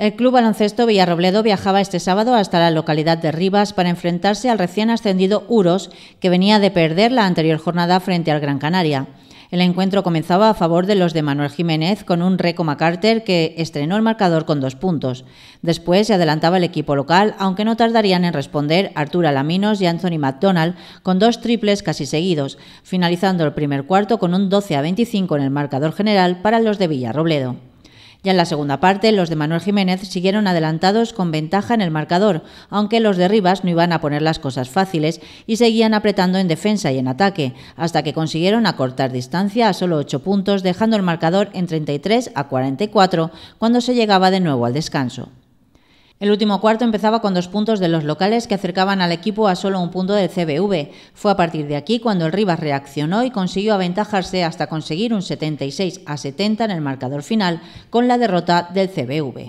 El Club Baloncesto Villarrobledo viajaba este sábado hasta la localidad de Rivas para enfrentarse al recién ascendido Uros, que venía de perder la anterior jornada frente al Gran Canaria. El encuentro comenzaba a favor de los de Manuel Jiménez con un Reco MacArthur que estrenó el marcador con dos puntos. Después se adelantaba el equipo local, aunque no tardarían en responder Arturo Alaminos y Anthony McDonald con dos triples casi seguidos, finalizando el primer cuarto con un 12 a 25 en el marcador general para los de Villarrobledo. Ya en la segunda parte, los de Manuel Jiménez siguieron adelantados con ventaja en el marcador, aunque los de Rivas no iban a poner las cosas fáciles y seguían apretando en defensa y en ataque, hasta que consiguieron acortar distancia a solo ocho puntos, dejando el marcador en 33 a 44 cuando se llegaba de nuevo al descanso. El último cuarto empezaba con dos puntos de los locales que acercaban al equipo a solo un punto del CBV. Fue a partir de aquí cuando el Rivas reaccionó y consiguió aventajarse hasta conseguir un 76 a 70 en el marcador final con la derrota del CBV.